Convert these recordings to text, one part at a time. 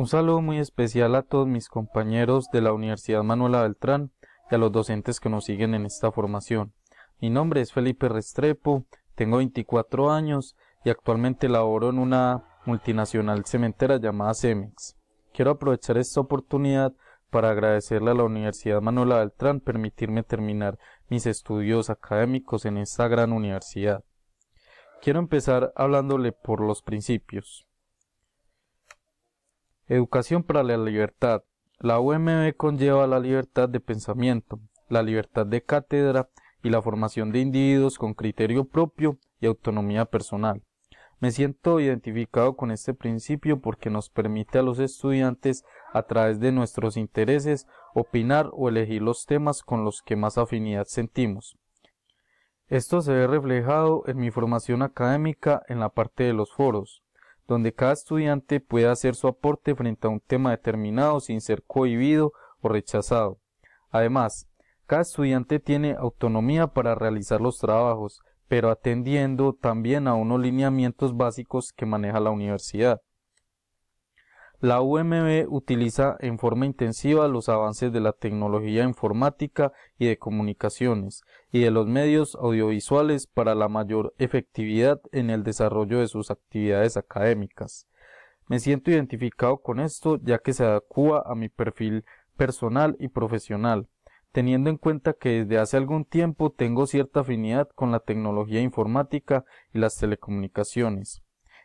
Un saludo muy especial a todos mis compañeros de la Universidad Manuela Beltrán y a los docentes que nos siguen en esta formación. Mi nombre es Felipe Restrepo, tengo 24 años y actualmente laboro en una multinacional cementera llamada Cemex. Quiero aprovechar esta oportunidad para agradecerle a la Universidad Manuela Beltrán permitirme terminar mis estudios académicos en esta gran universidad. Quiero empezar hablándole por los principios. Educación para la libertad. La UMB conlleva la libertad de pensamiento, la libertad de cátedra y la formación de individuos con criterio propio y autonomía personal. Me siento identificado con este principio porque nos permite a los estudiantes, a través de nuestros intereses, opinar o elegir los temas con los que más afinidad sentimos. Esto se ve reflejado en mi formación académica en la parte de los foros donde cada estudiante pueda hacer su aporte frente a un tema determinado sin ser cohibido o rechazado. Además, cada estudiante tiene autonomía para realizar los trabajos, pero atendiendo también a unos lineamientos básicos que maneja la universidad. La UMB utiliza en forma intensiva los avances de la tecnología informática y de comunicaciones y de los medios audiovisuales para la mayor efectividad en el desarrollo de sus actividades académicas. Me siento identificado con esto ya que se adecua a mi perfil personal y profesional, teniendo en cuenta que desde hace algún tiempo tengo cierta afinidad con la tecnología informática y las telecomunicaciones,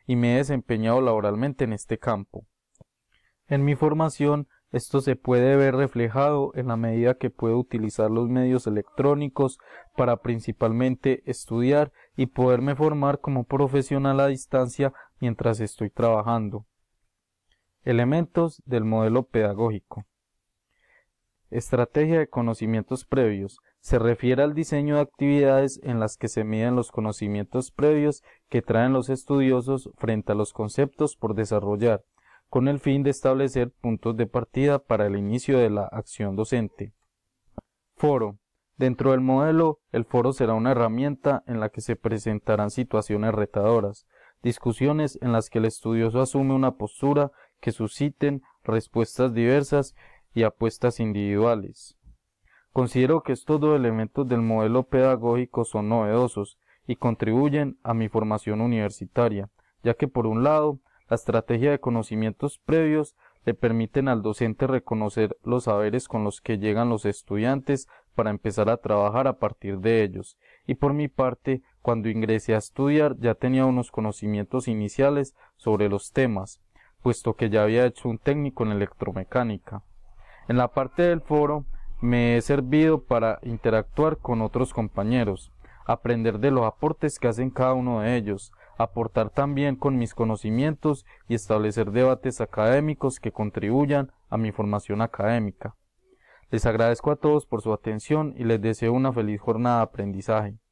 y me he desempeñado laboralmente en este campo. En mi formación, esto se puede ver reflejado en la medida que puedo utilizar los medios electrónicos para principalmente estudiar y poderme formar como profesional a distancia mientras estoy trabajando. Elementos del modelo pedagógico. Estrategia de conocimientos previos. Se refiere al diseño de actividades en las que se miden los conocimientos previos que traen los estudiosos frente a los conceptos por desarrollar con el fin de establecer puntos de partida para el inicio de la acción docente. Foro. Dentro del modelo, el foro será una herramienta en la que se presentarán situaciones retadoras, discusiones en las que el estudioso asume una postura que susciten respuestas diversas y apuestas individuales. Considero que estos dos elementos del modelo pedagógico son novedosos y contribuyen a mi formación universitaria, ya que por un lado la estrategia de conocimientos previos le permiten al docente reconocer los saberes con los que llegan los estudiantes para empezar a trabajar a partir de ellos. Y por mi parte, cuando ingresé a estudiar ya tenía unos conocimientos iniciales sobre los temas, puesto que ya había hecho un técnico en electromecánica. En la parte del foro me he servido para interactuar con otros compañeros, aprender de los aportes que hacen cada uno de ellos, aportar también con mis conocimientos y establecer debates académicos que contribuyan a mi formación académica. Les agradezco a todos por su atención y les deseo una feliz jornada de aprendizaje.